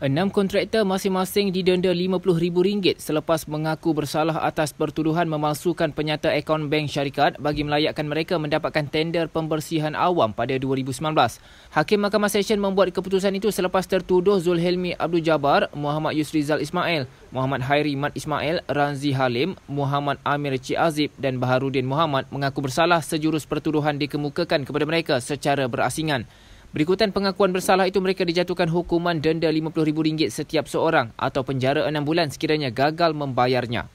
Enam kontraktor masing-masing didenda RM50,000 selepas mengaku bersalah atas pertuduhan memalsukan penyata akaun bank syarikat bagi melayakkan mereka mendapatkan tender pembersihan awam pada 2019. Hakim Mahkamah Session membuat keputusan itu selepas tertuduh Zulhelmi Abdul Jabar, Muhammad Yusrizal Ismail, Muhammad Hairi Mat Ismail, Ranzi Halim, Muhammad Amir Cik Azib dan Baharudin Muhammad mengaku bersalah sejurus pertuduhan dikemukakan kepada mereka secara berasingan. Berikutan pengakuan bersalah itu mereka dijatuhkan hukuman denda RM50,000 setiap seorang atau penjara enam bulan sekiranya gagal membayarnya.